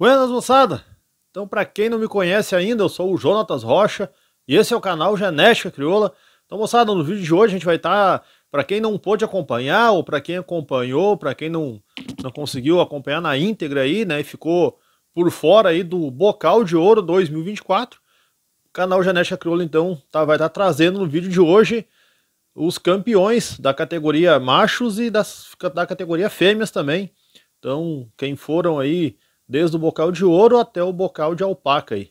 Buenas, moçada! Então, para quem não me conhece ainda, eu sou o Jonatas Rocha e esse é o canal Genética Crioula. Então, moçada, no vídeo de hoje a gente vai estar, tá, para quem não pôde acompanhar ou para quem acompanhou, para quem não, não conseguiu acompanhar na íntegra aí, né, e ficou por fora aí do Bocal de Ouro 2024, o canal Genética Crioula, então, tá, vai estar tá trazendo no vídeo de hoje os campeões da categoria machos e das, da categoria fêmeas também. Então, quem foram aí desde o bocal de ouro até o bocal de alpaca aí.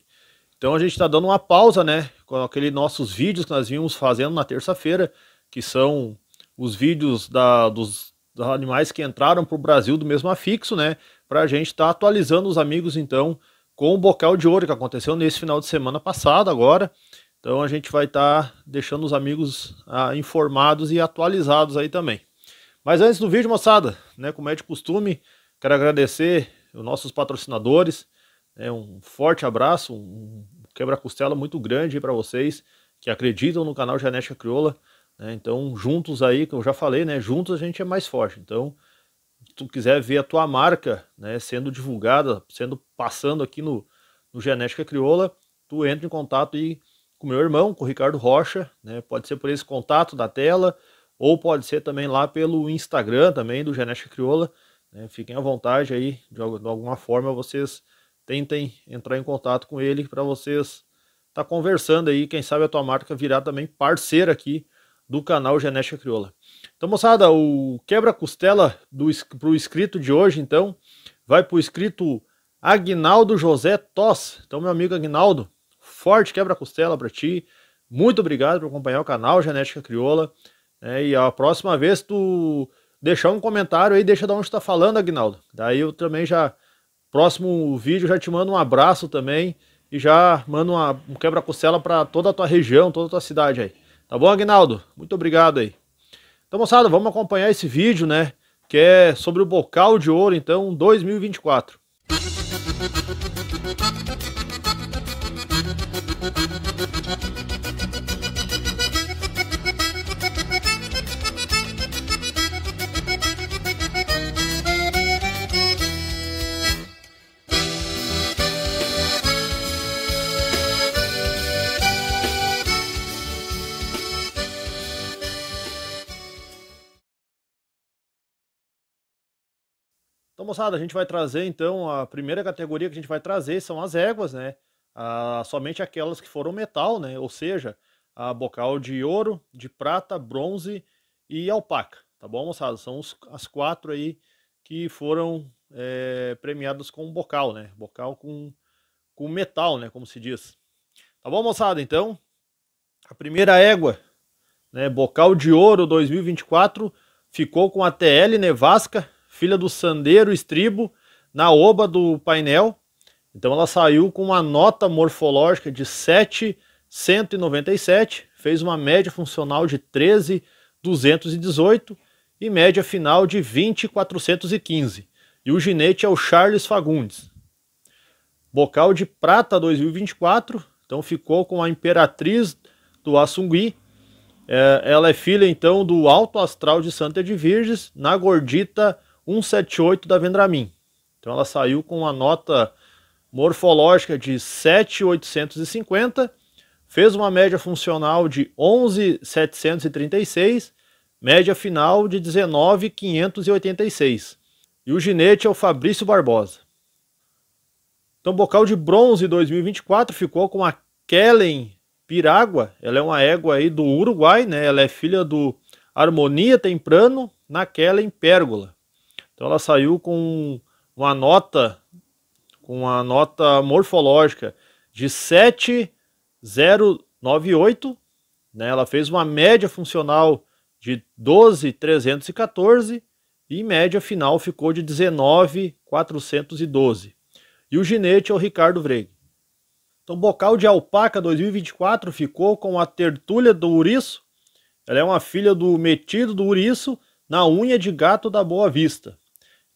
Então a gente está dando uma pausa, né? Com aqueles nossos vídeos que nós vimos fazendo na terça-feira, que são os vídeos da, dos, dos animais que entraram para o Brasil do mesmo afixo, né? Para a gente estar tá atualizando os amigos, então, com o bocal de ouro que aconteceu nesse final de semana passado, agora. Então a gente vai estar tá deixando os amigos ah, informados e atualizados aí também. Mas antes do vídeo, moçada, né, como é de costume, quero agradecer os nossos patrocinadores. Né? Um forte abraço, um quebra-costela muito grande para vocês que acreditam no canal Genética Crioula. Né? Então, juntos aí, que eu já falei, né? juntos a gente é mais forte. Então, se tu quiser ver a tua marca né, sendo divulgada, sendo passando aqui no, no Genética Crioula, tu entra em contato aí com meu irmão, com o Ricardo Rocha, né? Pode ser por esse contato da tela, ou pode ser também lá pelo Instagram também do Genética Crioula. Né? Fiquem à vontade aí, de alguma forma vocês tentem entrar em contato com ele para vocês estar tá conversando aí. Quem sabe a tua marca virar também parceira aqui do canal Genética Crioula. Então, moçada, o quebra-costela para o escrito de hoje, então, vai para o escrito Agnaldo José Toss. Então, meu amigo Agnaldo, forte quebra-costela para ti. Muito obrigado por acompanhar o canal Genética Crioula. Né? E a próxima vez tu deixar um comentário aí, deixa de onde está falando, Agnaldo. Daí eu também já, próximo vídeo, já te mando um abraço também e já mando uma, um quebra-costela para toda a tua região, toda a tua cidade aí. Tá bom, Agnaldo? Muito obrigado aí. Então, moçada, vamos acompanhar esse vídeo, né? Que é sobre o bocal de ouro, então, 2024. Música moçada, a gente vai trazer então a primeira categoria que a gente vai trazer são as éguas, né? Ah, somente aquelas que foram metal, né? Ou seja, a bocal de ouro, de prata, bronze e alpaca, tá bom, moçada? São os, as quatro aí que foram é, premiadas com bocal, né? Bocal com, com metal, né? Como se diz. Tá bom, moçada? Então, a primeira égua, né? Bocal de ouro 2024 ficou com a TL Nevasca filha do Sandeiro Estribo, na oba do painel. Então ela saiu com uma nota morfológica de 7,197, fez uma média funcional de 13,218 e média final de 20,415. E o ginete é o Charles Fagundes. Bocal de prata 2024, então ficou com a Imperatriz do Assungui. É, ela é filha então do Alto Astral de Santa de Virges, na Gordita 178 da Vendramin. Então ela saiu com uma nota morfológica de 7,850, fez uma média funcional de 11,736, média final de 19,586. E o ginete é o Fabrício Barbosa. Então, bocal de bronze 2024 ficou com a Kellen Piragua. Ela é uma égua aí do Uruguai, né? Ela é filha do Harmonia Temprano na Kellen Pérgola. Então ela saiu com uma nota, com uma nota morfológica de 7098, né? Ela fez uma média funcional de 12,314 e média final ficou de 19,412. E o ginete é o Ricardo Vreg. Então, Bocal de Alpaca 2024 ficou com a Tertúlia do Uriço. Ela é uma filha do metido do Uriço na unha de gato da Boa Vista.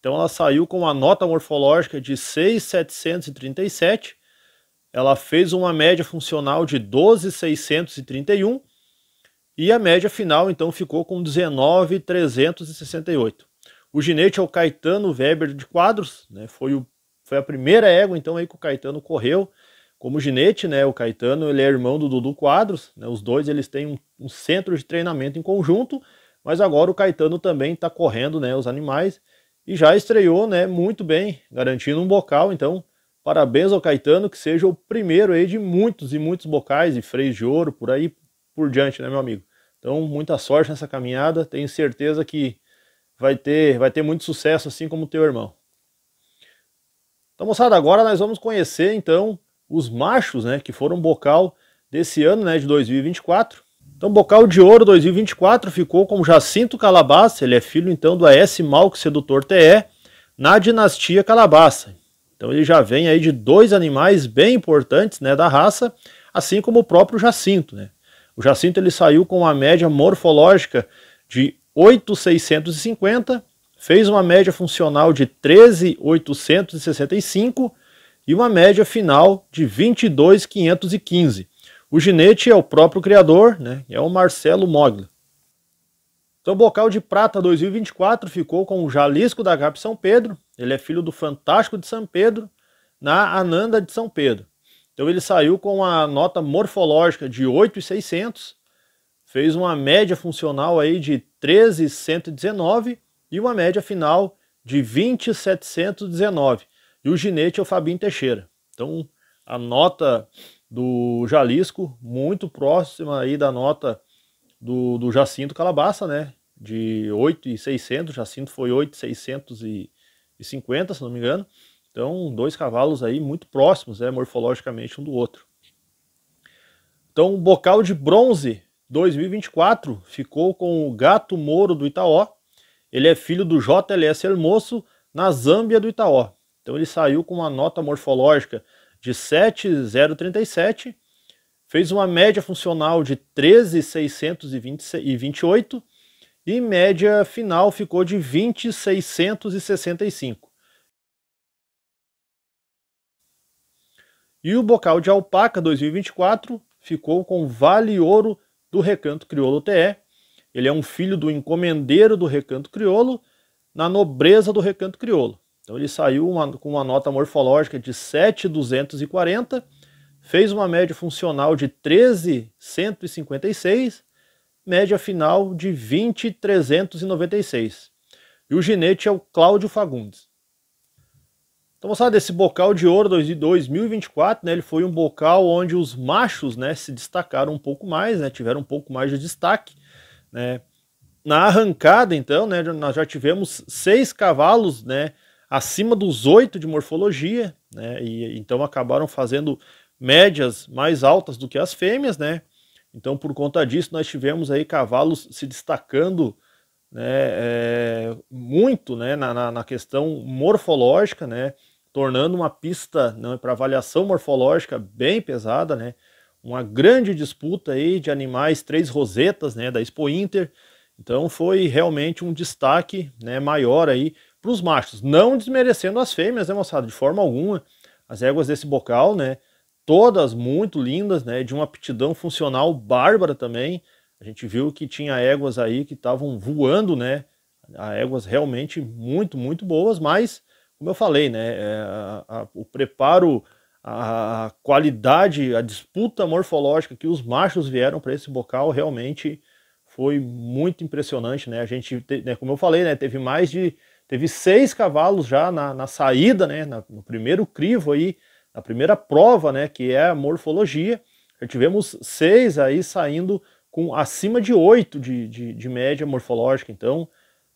Então ela saiu com uma nota morfológica de 6,737, ela fez uma média funcional de 12,631 e a média final então ficou com 19,368. O ginete é o Caetano Weber de Quadros, né? Foi, o, foi a primeira égua então aí que o Caetano correu como ginete, né? O Caetano ele é irmão do Dudu Quadros, né? Os dois eles têm um, um centro de treinamento em conjunto, mas agora o Caetano também está correndo, né? Os animais e já estreou, né, muito bem, garantindo um bocal, então parabéns ao Caetano, que seja o primeiro aí de muitos e muitos bocais e freios de ouro por aí por diante, né, meu amigo? Então, muita sorte nessa caminhada, tenho certeza que vai ter, vai ter muito sucesso assim como o teu irmão. Então, moçada, agora nós vamos conhecer então os machos, né, que foram bocal desse ano, né, de 2024. Então, Bocal de Ouro 2024 ficou com Jacinto Calabaça, ele é filho então do A.S. Malk, Sedutor TE, na dinastia Calabaça. Então, ele já vem aí de dois animais bem importantes né, da raça, assim como o próprio Jacinto. Né? O Jacinto ele saiu com uma média morfológica de 8,650, fez uma média funcional de 13,865 e uma média final de 22,515. O ginete é o próprio criador, né? É o Marcelo Moglia. Então, o Bocal de Prata 2024 ficou com o Jalisco da GAP São Pedro. Ele é filho do Fantástico de São Pedro, na Ananda de São Pedro. Então, ele saiu com a nota morfológica de 8,600, fez uma média funcional aí de 13,119 e uma média final de 20,719. E o ginete é o Fabinho Teixeira. Então, a nota do Jalisco, muito próxima aí da nota do, do Jacinto Calabaça, né? De 8,600, Jacinto foi 8,650, se não me engano. Então, dois cavalos aí muito próximos, né, morfologicamente um do outro. Então, o bocal de bronze 2024 ficou com o Gato Moro do Itaó. Ele é filho do JLS Hermoso na Zâmbia do Itaó. Então, ele saiu com uma nota morfológica de 7,037, fez uma média funcional de 13,628 e média final ficou de 20,665. E o bocal de alpaca 2024 ficou com Vale Ouro do Recanto Crioulo TE. Ele é um filho do encomendeiro do Recanto Crioulo na nobreza do Recanto Crioulo. Então ele saiu uma, com uma nota morfológica de 7,240, fez uma média funcional de 13,156, média final de 20,396. E o ginete é o Cláudio Fagundes. Então, moçada, esse bocal de ouro 2024, né, ele foi um bocal onde os machos, né, se destacaram um pouco mais, né, tiveram um pouco mais de destaque, né. Na arrancada, então, né, nós já tivemos seis cavalos, né, acima dos oito de morfologia, né? E então acabaram fazendo médias mais altas do que as fêmeas, né? Então, por conta disso, nós tivemos aí cavalos se destacando né, é, muito né, na, na, questão morfológica, né, tornando uma pista né, para avaliação morfológica bem pesada, né, uma grande disputa aí de animais três rosetas né, da Expo Inter. Então foi realmente um destaque né, maior aí para os machos, não desmerecendo as fêmeas, né, moçada, de forma alguma. As éguas desse bocal, né, todas muito lindas, né, de uma aptidão funcional bárbara também. A gente viu que tinha éguas aí que estavam voando, né, éguas realmente muito, muito boas, mas, como eu falei, né, é, a, a, o preparo, a, a qualidade, a disputa morfológica que os machos vieram para esse bocal realmente foi muito impressionante, né, a gente, te, né, como eu falei, né, teve mais de Teve seis cavalos já na, na saída, né, na, no primeiro crivo aí, na primeira prova, né, que é a morfologia. Já tivemos seis aí saindo com acima de oito de, de, de média morfológica, então,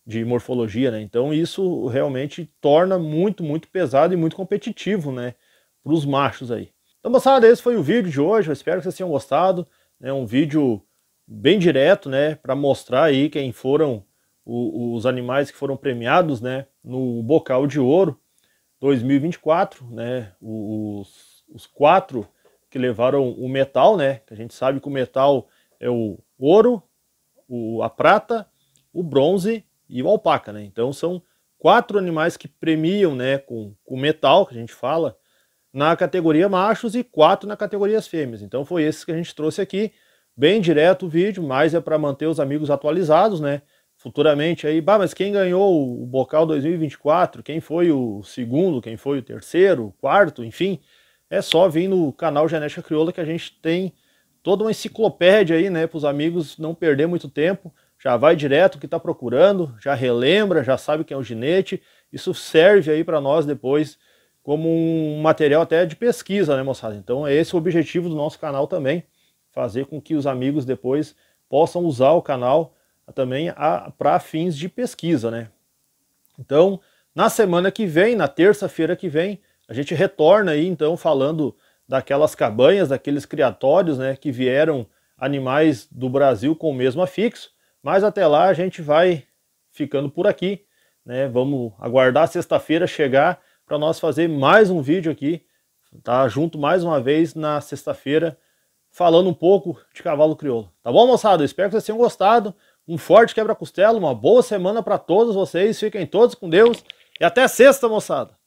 de morfologia, né? Então isso realmente torna muito, muito pesado e muito competitivo, né, para os machos aí. Então, moçada, esse foi o vídeo de hoje. Eu espero que vocês tenham gostado. É né? um vídeo bem direto, né, para mostrar aí quem foram o, os animais que foram premiados né, no Bocal de Ouro 2024, né, os, os quatro que levaram o metal, né, que a gente sabe que o metal é o ouro, o, a prata, o bronze e o alpaca. Né, então são quatro animais que premiam né, com, com metal, que a gente fala, na categoria machos e quatro na categoria fêmeas. Então foi esse que a gente trouxe aqui, bem direto o vídeo, mas é para manter os amigos atualizados, né? futuramente aí, bah, mas quem ganhou o Bocal 2024, quem foi o segundo, quem foi o terceiro, o quarto, enfim, é só vir no canal Genética Crioula que a gente tem toda uma enciclopédia aí, né, para os amigos não perder muito tempo. Já vai direto que está procurando, já relembra, já sabe quem é o ginete. Isso serve aí para nós depois como um material até de pesquisa, né, moçada? Então é esse o objetivo do nosso canal também, fazer com que os amigos depois possam usar o canal também para fins de pesquisa, né? Então, na semana que vem, na terça-feira que vem, a gente retorna aí então falando daquelas cabanhas, daqueles criatórios, né, que vieram animais do Brasil com o mesmo afixo. Mas até lá a gente vai ficando por aqui, né? Vamos aguardar sexta-feira chegar para nós fazer mais um vídeo aqui, tá? Junto mais uma vez na sexta-feira falando um pouco de cavalo crioulo. Tá bom, moçada? espero que vocês tenham gostado. Um forte quebra-costela, uma boa semana para todos vocês. Fiquem todos com Deus e até sexta, moçada.